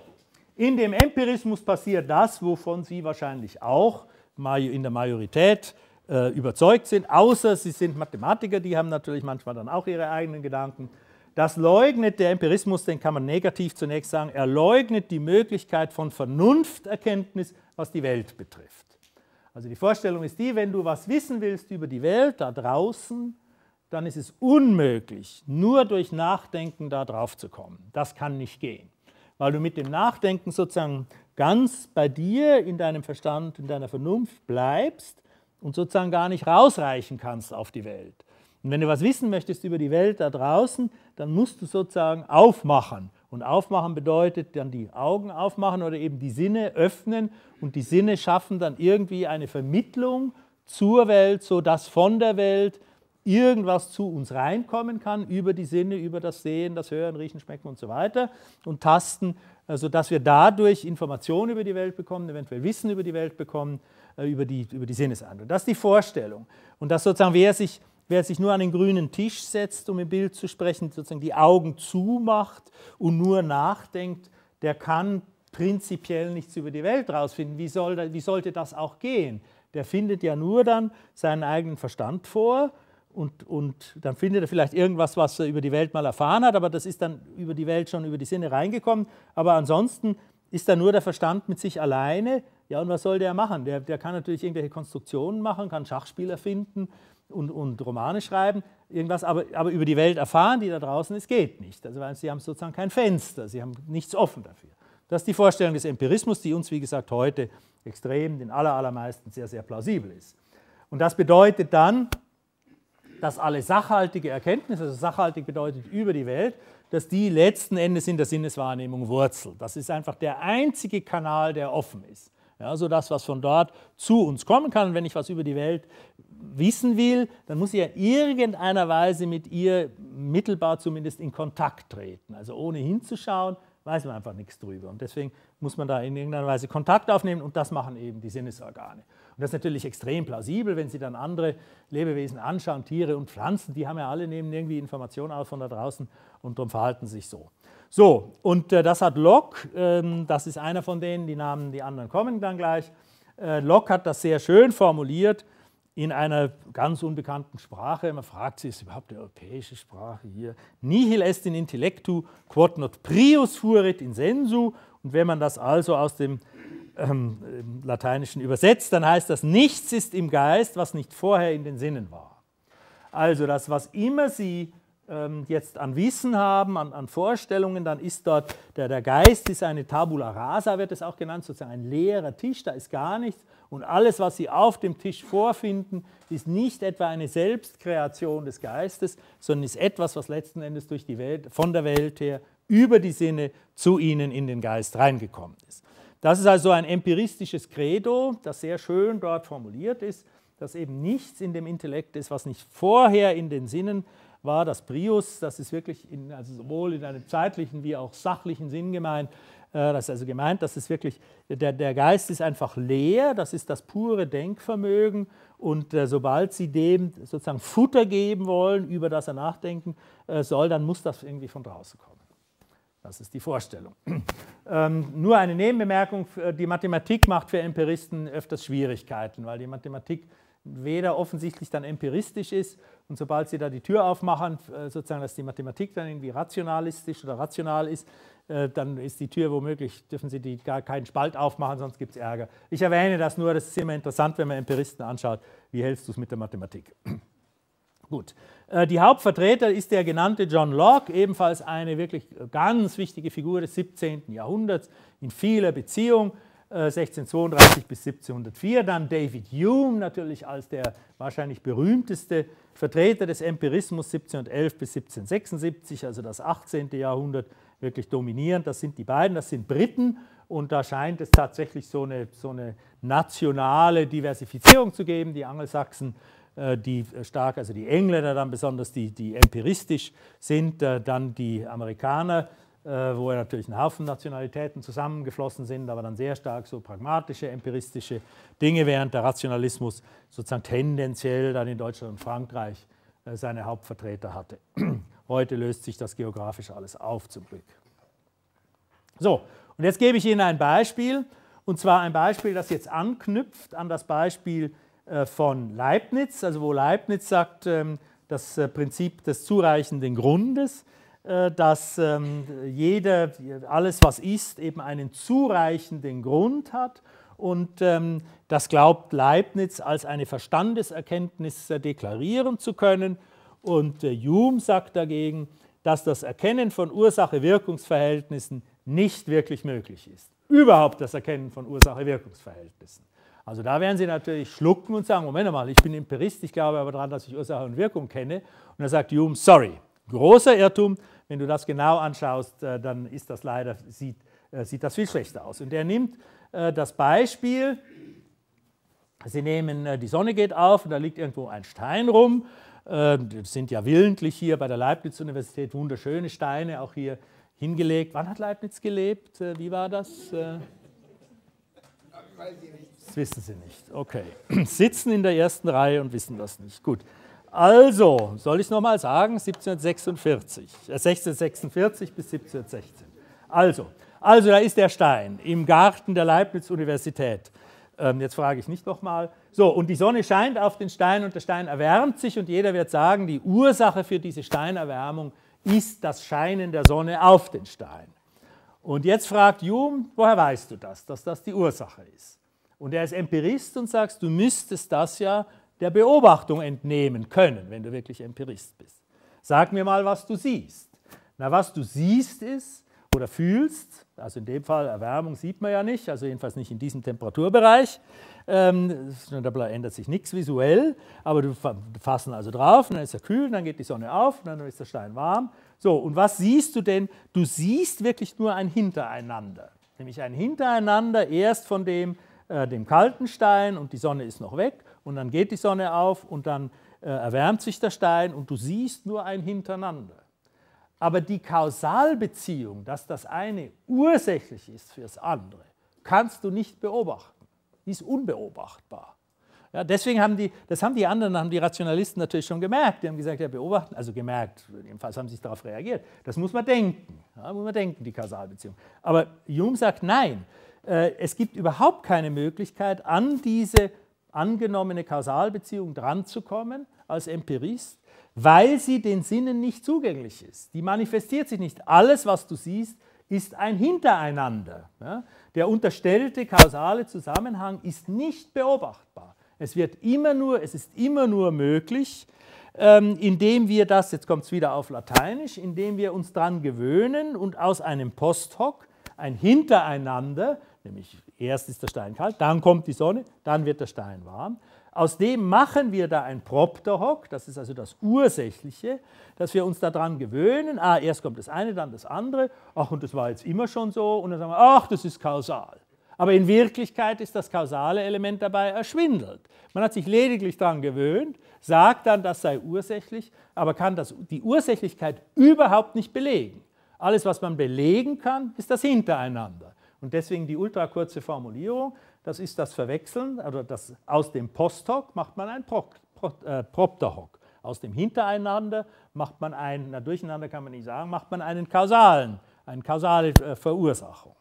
in dem Empirismus passiert das, wovon Sie wahrscheinlich auch in der Majorität äh, überzeugt sind, außer Sie sind Mathematiker, die haben natürlich manchmal dann auch ihre eigenen Gedanken. Das leugnet der Empirismus, den kann man negativ zunächst sagen, er leugnet die Möglichkeit von Vernunfterkenntnis, was die Welt betrifft. Also die Vorstellung ist die, wenn du was wissen willst über die Welt da draußen, dann ist es unmöglich, nur durch Nachdenken da drauf zu kommen. Das kann nicht gehen weil du mit dem Nachdenken sozusagen ganz bei dir in deinem Verstand, in deiner Vernunft bleibst und sozusagen gar nicht rausreichen kannst auf die Welt. Und wenn du was wissen möchtest über die Welt da draußen, dann musst du sozusagen aufmachen. Und aufmachen bedeutet dann die Augen aufmachen oder eben die Sinne öffnen und die Sinne schaffen dann irgendwie eine Vermittlung zur Welt, sodass von der Welt irgendwas zu uns reinkommen kann, über die Sinne, über das Sehen, das Hören, Riechen, Schmecken und so weiter und Tasten, sodass also wir dadurch Informationen über die Welt bekommen, eventuell Wissen über die Welt bekommen, äh, über die, über die Sinneseindrücke. Das ist die Vorstellung. Und dass sozusagen wer sich, wer sich nur an den grünen Tisch setzt, um im Bild zu sprechen, sozusagen die Augen zumacht und nur nachdenkt, der kann prinzipiell nichts über die Welt rausfinden. Wie, soll, wie sollte das auch gehen? Der findet ja nur dann seinen eigenen Verstand vor und, und dann findet er vielleicht irgendwas, was er über die Welt mal erfahren hat, aber das ist dann über die Welt schon über die Sinne reingekommen. Aber ansonsten ist da nur der Verstand mit sich alleine. Ja, und was soll der machen? Der, der kann natürlich irgendwelche Konstruktionen machen, kann Schachspiel erfinden und, und Romane schreiben, irgendwas, aber, aber über die Welt erfahren, die da draußen ist, geht nicht. Also weil sie haben sozusagen kein Fenster, sie haben nichts offen dafür. Das ist die Vorstellung des Empirismus, die uns, wie gesagt, heute extrem, den allermeisten sehr, sehr plausibel ist. Und das bedeutet dann, dass alle sachhaltige Erkenntnisse, also sachhaltig bedeutet über die Welt, dass die letzten Endes in der Sinneswahrnehmung wurzeln. Das ist einfach der einzige Kanal, der offen ist. Ja, das, was von dort zu uns kommen kann. Wenn ich was über die Welt wissen will, dann muss ich ja irgendeiner Weise mit ihr mittelbar zumindest in Kontakt treten. Also ohne hinzuschauen, weiß man einfach nichts drüber. Und deswegen muss man da in irgendeiner Weise Kontakt aufnehmen und das machen eben die Sinnesorgane das ist natürlich extrem plausibel, wenn Sie dann andere Lebewesen anschauen, Tiere und Pflanzen, die haben ja alle nehmen irgendwie Informationen aus von da draußen und darum verhalten sich so. So, und äh, das hat Locke, ähm, das ist einer von denen, die Namen, die anderen kommen dann gleich. Äh, Locke hat das sehr schön formuliert in einer ganz unbekannten Sprache. Man fragt sich, ist überhaupt eine europäische Sprache hier? Nihil est in intellectu, quod not prius fuerit in sensu. Und wenn man das also aus dem ähm, im Lateinischen übersetzt, dann heißt das, nichts ist im Geist, was nicht vorher in den Sinnen war. Also das, was immer Sie ähm, jetzt an Wissen haben, an, an, Vorstellungen, dann ist dort, der, der Geist ist eine Tabula rasa, wird es auch genannt, sozusagen ein leerer Tisch, da ist gar nichts. Und alles, was Sie auf dem Tisch vorfinden, ist nicht etwa eine Selbstkreation des Geistes, sondern ist etwas, was letzten Endes durch die Welt, von der Welt her über die Sinne zu Ihnen in den Geist reingekommen ist. Das ist also ein empiristisches Credo, das sehr schön dort formuliert ist, dass eben nichts in dem Intellekt ist, was nicht vorher in den Sinnen war. Das Prius, das ist wirklich in, also sowohl in einem zeitlichen wie auch sachlichen Sinn gemeint. Äh, das ist also gemeint, dass es wirklich, der, der Geist ist einfach leer, das ist das pure Denkvermögen und äh, sobald sie dem sozusagen Futter geben wollen, über das er nachdenken äh, soll, dann muss das irgendwie von draußen kommen. Das ist die Vorstellung. Ähm, nur eine Nebenbemerkung, die Mathematik macht für Empiristen öfters Schwierigkeiten, weil die Mathematik weder offensichtlich dann empiristisch ist und sobald sie da die Tür aufmachen, äh, sozusagen, dass die Mathematik dann irgendwie rationalistisch oder rational ist, äh, dann ist die Tür womöglich, dürfen sie die gar keinen Spalt aufmachen, sonst gibt es Ärger. Ich erwähne das nur, das ist immer interessant, wenn man Empiristen anschaut, wie hältst du es mit der Mathematik? Gut. Äh, die Hauptvertreter ist der genannte John Locke, ebenfalls eine wirklich äh, ganz wichtige Figur des 17. Jahrhunderts in vieler Beziehung. 1632 äh, bis 1704, dann David Hume natürlich als der wahrscheinlich berühmteste Vertreter des Empirismus 1711 bis 1776, also das 18. Jahrhundert wirklich dominierend. Das sind die beiden, das sind Briten und da scheint es tatsächlich so eine, so eine nationale Diversifizierung zu geben. Die Angelsachsen äh, die äh, stark, also die Engländer dann besonders, die, die empiristisch sind, äh, dann die Amerikaner, wo natürlich ein Haufen Nationalitäten zusammengeflossen sind, aber dann sehr stark so pragmatische, empiristische Dinge, während der Rationalismus sozusagen tendenziell dann in Deutschland und Frankreich seine Hauptvertreter hatte. Heute löst sich das geografisch alles auf, zum Glück. So, und jetzt gebe ich Ihnen ein Beispiel, und zwar ein Beispiel, das jetzt anknüpft an das Beispiel äh, von Leibniz, also wo Leibniz sagt, ähm, das äh, Prinzip des zureichenden Grundes, äh, dass ähm, jeder, alles was ist, eben einen zureichenden Grund hat. Und ähm, das glaubt Leibniz als eine Verstandeserkenntnis deklarieren zu können. Und Hume sagt dagegen, dass das Erkennen von Ursache-Wirkungsverhältnissen nicht wirklich möglich ist. Überhaupt das Erkennen von Ursache-Wirkungsverhältnissen. Also da werden Sie natürlich schlucken und sagen, Moment mal, ich bin Empirist, ich glaube aber daran, dass ich Ursache und Wirkung kenne. Und dann sagt Hume, sorry, großer Irrtum, wenn du das genau anschaust, äh, dann ist das leider, sieht, äh, sieht das viel schlechter aus. Und er nimmt äh, das Beispiel, Sie nehmen, die Sonne geht auf und da liegt irgendwo ein Stein rum. Das sind ja willentlich hier bei der Leibniz-Universität wunderschöne Steine, auch hier hingelegt. Wann hat Leibniz gelebt? Wie war das? Ich weiß ich nicht. Das wissen Sie nicht. Okay. Sitzen in der ersten Reihe und wissen das nicht. Gut. Also, soll ich es nochmal sagen? 1746, 1646 äh, bis 1716. Also, also, da ist der Stein im Garten der Leibniz-Universität. Ähm, jetzt frage ich nicht nochmal. So, und die Sonne scheint auf den Stein und der Stein erwärmt sich und jeder wird sagen, die Ursache für diese Steinerwärmung ist das Scheinen der Sonne auf den Stein. Und jetzt fragt Hume, woher weißt du das, dass das die Ursache ist? Und er ist Empirist und sagst, du müsstest das ja der Beobachtung entnehmen können, wenn du wirklich Empirist bist. Sag mir mal, was du siehst. Na, was du siehst ist oder fühlst, also in dem Fall Erwärmung sieht man ja nicht, also jedenfalls nicht in diesem Temperaturbereich, ähm, da ändert sich nichts visuell, aber du fassen also drauf, dann ist er kühl, dann geht die Sonne auf, dann ist der Stein warm. So, und was siehst du denn? Du siehst wirklich nur ein Hintereinander, nämlich ein Hintereinander erst von dem, äh, dem kalten Stein und die Sonne ist noch weg und dann geht die Sonne auf und dann äh, erwärmt sich der Stein und du siehst nur ein Hintereinander. Aber die Kausalbeziehung, dass das eine ursächlich ist fürs andere, kannst du nicht beobachten. Die ist unbeobachtbar. Ja, deswegen haben die, das haben die anderen, haben die Rationalisten natürlich schon gemerkt. Die haben gesagt, ja, beobachten, also gemerkt, jedenfalls haben sie darauf reagiert. Das muss man denken, ja, muss man denken, die Kausalbeziehung. Aber Jung sagt, nein, äh, es gibt überhaupt keine Möglichkeit, an diese angenommene Kausalbeziehung dranzukommen als Empirist, weil sie den Sinnen nicht zugänglich ist. Die manifestiert sich nicht. Alles, was du siehst, ist ein Hintereinander. Der unterstellte kausale Zusammenhang ist nicht beobachtbar. Es wird immer nur, es ist immer nur möglich, ähm, indem wir das, jetzt kommt es wieder auf Lateinisch, indem wir uns daran gewöhnen und aus einem Post hoc ein Hintereinander Nämlich erst ist der Stein kalt, dann kommt die Sonne, dann wird der Stein warm. Aus dem machen wir da ein Propterhock, das ist also das Ursächliche, dass wir uns daran gewöhnen, ah, erst kommt das eine, dann das andere, ach, und das war jetzt immer schon so, und dann sagen wir, ach, das ist kausal. Aber in Wirklichkeit ist das kausale Element dabei erschwindelt. Man hat sich lediglich daran gewöhnt, sagt dann, das sei ursächlich, aber kann das, die Ursächlichkeit überhaupt nicht belegen. Alles, was man belegen kann, ist das Hintereinander. Und deswegen die ultrakurze Formulierung, das ist das Verwechseln, also das, aus dem Posthoc macht man ein Pro, äh, Propter hoc. Aus dem Hintereinander macht man ein, na durcheinander kann man nicht sagen, macht man einen kausalen, eine kausale äh, Verursachung.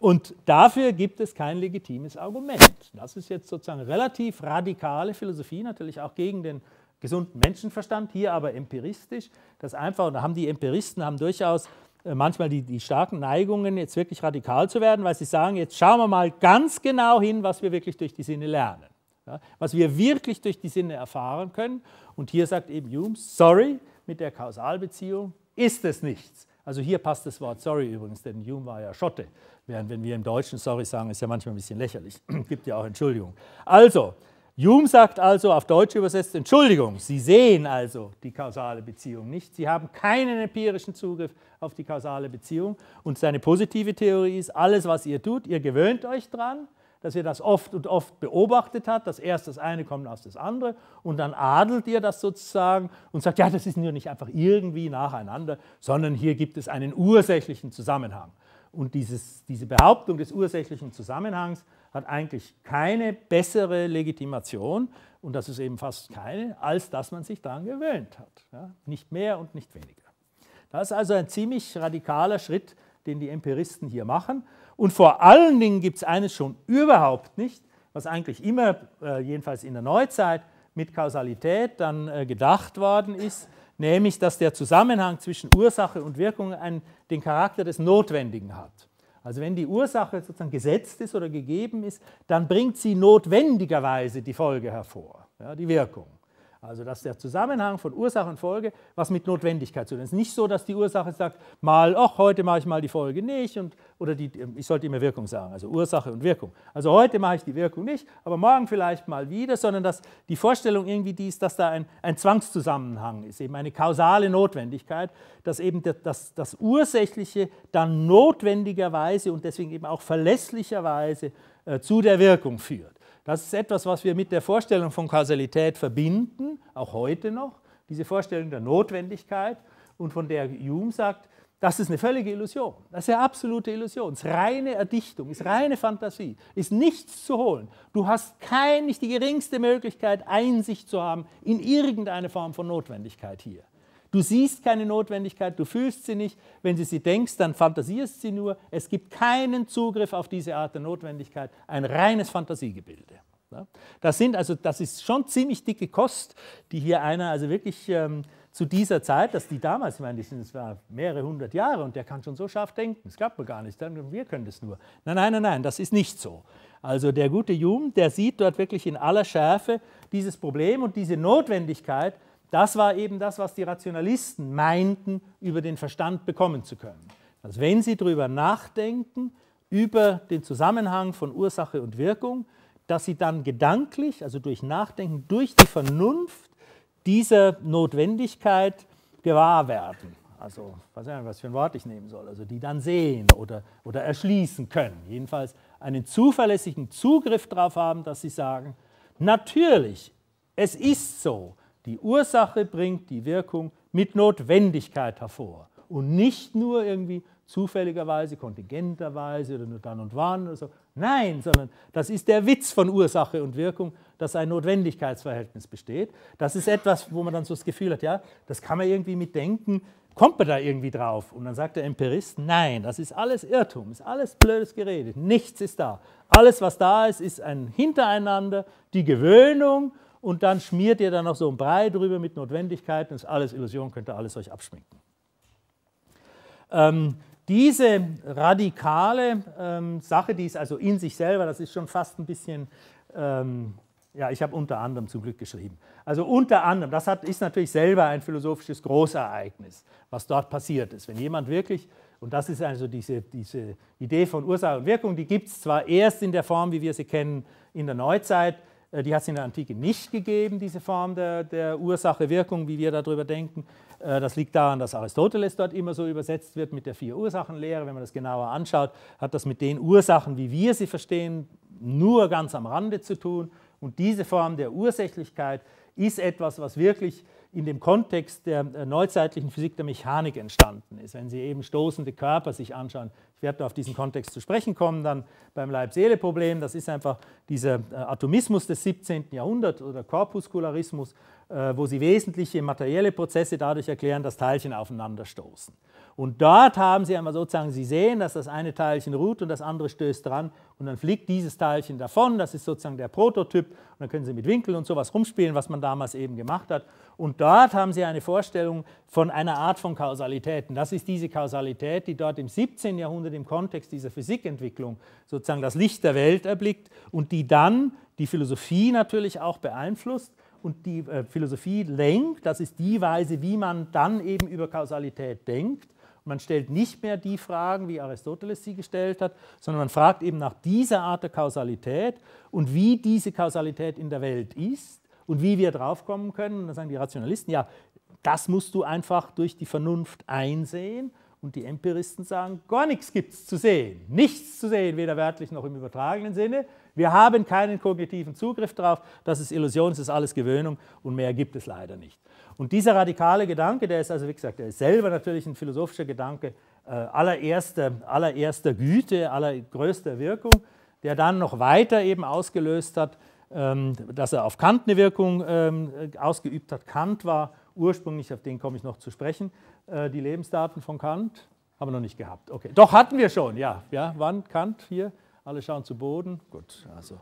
Und dafür gibt es kein legitimes Argument. Das ist jetzt sozusagen relativ radikale Philosophie, natürlich auch gegen den gesunden Menschenverstand, hier aber empiristisch. Das einfach, und da haben die Empiristen haben durchaus äh, manchmal die, die starken Neigungen, jetzt wirklich radikal zu werden, weil sie sagen, jetzt schauen wir mal ganz genau hin, was wir wirklich durch die Sinne lernen. Ja, was wir wirklich durch die Sinne erfahren können. Und hier sagt eben Hume, sorry, mit der Kausalbeziehung ist es nichts. Also hier passt das Wort sorry übrigens, denn Hume war ja Schotte. Während wenn wir im Deutschen sorry sagen, ist ja manchmal ein bisschen lächerlich. Gibt ja auch Entschuldigung. Also, Hume sagt also auf Deutsch übersetzt, Entschuldigung, Sie sehen also die kausale Beziehung nicht, Sie haben keinen empirischen Zugriff auf die kausale Beziehung und seine positive Theorie ist, alles was ihr tut, ihr gewöhnt euch dran, dass ihr das oft und oft beobachtet habt, dass erst das eine kommt aus das andere und dann adelt ihr das sozusagen und sagt, ja, das ist nur nicht einfach irgendwie nacheinander, sondern hier gibt es einen ursächlichen Zusammenhang. Und dieses, diese Behauptung des ursächlichen Zusammenhangs hat eigentlich keine bessere Legitimation, und das ist eben fast keine, als dass man sich daran gewöhnt hat. Ja? Nicht mehr und nicht weniger. Das ist also ein ziemlich radikaler Schritt, den die Empiristen hier machen. Und vor allen Dingen gibt es eines schon überhaupt nicht, was eigentlich immer, äh, jedenfalls in der Neuzeit, mit Kausalität dann äh, gedacht worden ist, nämlich dass der Zusammenhang zwischen Ursache und Wirkung einen, den Charakter des Notwendigen hat. Also wenn die Ursache sozusagen gesetzt ist oder gegeben ist, dann bringt sie notwendigerweise die Folge hervor, ja, die Wirkung. Also dass der Zusammenhang von Ursache und Folge was mit Notwendigkeit zu tun. Es ist nicht so, dass die Ursache sagt, mal, ach, heute mache ich mal die Folge nicht und, oder die, ich sollte immer Wirkung sagen, also Ursache und Wirkung. Also heute mache ich die Wirkung nicht, aber morgen vielleicht mal wieder, sondern dass die Vorstellung irgendwie die ist, dass da ein, ein Zwangszusammenhang ist, eben eine kausale Notwendigkeit, dass eben das, das, Ursächliche dann notwendigerweise und deswegen eben auch verlässlicherweise äh, zu der Wirkung führt. Das ist etwas, was wir mit der Vorstellung von Kausalität verbinden, auch heute noch, diese Vorstellung der Notwendigkeit und von der Hume sagt, das ist eine völlige Illusion, das ist eine absolute Illusion, es ist reine Erdichtung, es ist reine Fantasie, ist nichts zu holen. Du hast kein, nicht die geringste Möglichkeit, Einsicht zu haben in irgendeine Form von Notwendigkeit hier. Du siehst keine Notwendigkeit, du fühlst sie nicht. Wenn du sie denkst, dann fantasierst sie nur. Es gibt keinen Zugriff auf diese Art der Notwendigkeit. Ein reines Fantasiegebilde. Das sind also, das ist schon ziemlich dicke Kost, die hier einer also wirklich ähm, zu dieser Zeit, dass die damals, ich meine, das war mehrere hundert Jahre und der kann schon so scharf denken. Das glaubt man gar nicht. Dann, wir können das nur. Nein, nein, nein, nein, das ist nicht so. Also der gute Hume, der sieht dort wirklich in aller Schärfe dieses Problem und diese Notwendigkeit, das war eben das, was die Rationalisten meinten, über den Verstand bekommen zu können. Also wenn sie darüber nachdenken, über den Zusammenhang von Ursache und Wirkung, dass sie dann gedanklich, also durch Nachdenken, durch die Vernunft dieser Notwendigkeit gewahr werden. Also, weiß nicht, was für ein Wort ich nehmen soll, also die dann sehen oder, oder erschließen können. Jedenfalls einen zuverlässigen Zugriff darauf haben, dass sie sagen, natürlich, es ist so, die Ursache bringt die Wirkung mit Notwendigkeit hervor und nicht nur irgendwie zufälligerweise, kontingenterweise oder nur dann und wann oder so. Nein, sondern das ist der Witz von Ursache und Wirkung, dass ein Notwendigkeitsverhältnis besteht. Das ist etwas, wo man dann so das Gefühl hat, ja, das kann man irgendwie mit denken, kommt man da irgendwie drauf? Und dann sagt der Empirist, nein, das ist alles Irrtum, ist alles blödes Gerede, nichts ist da. Alles, was da ist, ist ein Hintereinander, die Gewöhnung und dann schmiert ihr dann noch so ein Brei drüber mit Notwendigkeiten, ist alles Illusion, könnt ihr alles euch abschminken. Ähm, diese radikale ähm, Sache, die ist also in sich selber, das ist schon fast ein bisschen, ähm, ja, ich habe unter anderem zum Glück geschrieben. Also unter anderem, das hat, ist natürlich selber ein philosophisches Großereignis, was dort passiert ist. Wenn jemand wirklich, und das ist also diese, diese Idee von Ursache und Wirkung, die gibt es zwar erst in der Form, wie wir sie kennen, in der Neuzeit, äh, die hat es in der Antike nicht gegeben, diese Form der, der Ursache-Wirkung, wie wir darüber denken. Äh, das liegt daran, dass Aristoteles dort immer so übersetzt wird mit der Vier-Ursachen-Lehre. Wenn man das genauer anschaut, hat das mit den Ursachen, wie wir sie verstehen, nur ganz am Rande zu tun. Und diese Form der Ursächlichkeit ist etwas, was wirklich in dem Kontext der äh, neuzeitlichen Physik der Mechanik entstanden ist. Wenn Sie eben stoßende Körper sich anschauen, ich werde auf diesen Kontext zu sprechen kommen, dann beim Leib-Seele-Problem. Das ist einfach dieser äh, Atomismus des 17. Jahrhunderts oder Korpuskularismus, äh, wo sie wesentliche materielle Prozesse dadurch erklären, dass Teilchen aufeinanderstoßen. Und dort haben sie einmal sozusagen, sie sehen, dass das eine Teilchen ruht und das andere stößt dran und dann fliegt dieses Teilchen davon. Das ist sozusagen der Prototyp. Und dann können sie mit Winkeln und sowas rumspielen, was man damals eben gemacht hat. Und dort haben sie eine Vorstellung von einer Art von Kausalitäten. Das ist diese Kausalität, die dort im 17. Jahrhundert Jahrhundert im Kontext dieser Physikentwicklung sozusagen das Licht der Welt erblickt und die dann die Philosophie natürlich auch beeinflusst und die äh, Philosophie lenkt. Das ist die Weise, wie man dann eben über Kausalität denkt. man stellt nicht mehr die Fragen, wie Aristoteles sie gestellt hat, sondern man fragt eben nach dieser Art der Kausalität und wie diese Kausalität in der Welt ist und wie wir draufkommen können. Und dann sagen die Rationalisten, ja, das musst du einfach durch die Vernunft einsehen und die Empiristen sagen, gar nichts gibt es zu sehen. Nichts zu sehen, weder wörtlich noch im übertragenen Sinne. Wir haben keinen kognitiven Zugriff darauf. Das ist Illusion, das ist alles Gewöhnung und mehr gibt es leider nicht. Und dieser radikale Gedanke, der ist also, wie gesagt, der ist selber natürlich ein philosophischer Gedanke äh, allererster, allererster Güte, allergrößter Wirkung, der dann noch weiter eben ausgelöst hat, ähm, dass er auf Kant eine Wirkung ähm, ausgeübt hat. Kant war ursprünglich, auf den komme ich noch zu sprechen, äh, die Lebensdaten von Kant haben wir noch nicht gehabt. Okay, doch hatten wir schon, ja. ja. Wann Kant hier? Alle schauen zu Boden. Gut, also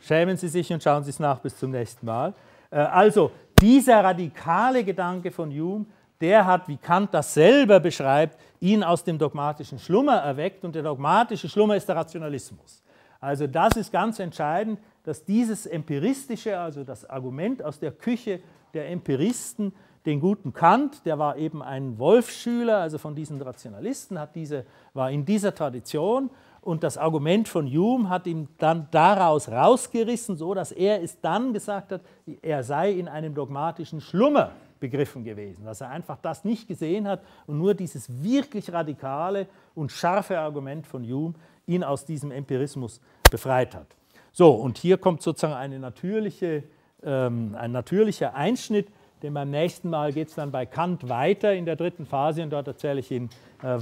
schämen Sie sich und schauen Sie es nach bis zum nächsten Mal. Äh, also, dieser radikale Gedanke von Hume, der hat, wie Kant das selber beschreibt, ihn aus dem dogmatischen Schlummer erweckt und der dogmatische Schlummer ist der Rationalismus. Also das ist ganz entscheidend, dass dieses empiristische, also das Argument aus der Küche der Empiristen, den guten Kant, der war eben ein Wolfschüler, also von diesen Rationalisten, hat diese, war in dieser Tradition und das Argument von Hume hat ihn dann daraus rausgerissen, so dass er es dann gesagt hat, er sei in einem dogmatischen Schlummer begriffen gewesen, dass er einfach das nicht gesehen hat und nur dieses wirklich radikale und scharfe Argument von Hume ihn aus diesem Empirismus befreit hat. So, und hier kommt sozusagen eine natürliche ähm, ein natürlicher Einschnitt, denn beim nächsten Mal geht es dann bei Kant weiter in der dritten Phase und dort erzähle ich Ihnen, äh,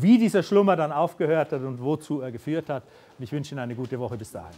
wie dieser Schlummer dann aufgehört hat und wozu er geführt hat. Und ich wünsche Ihnen eine gute Woche bis dahin.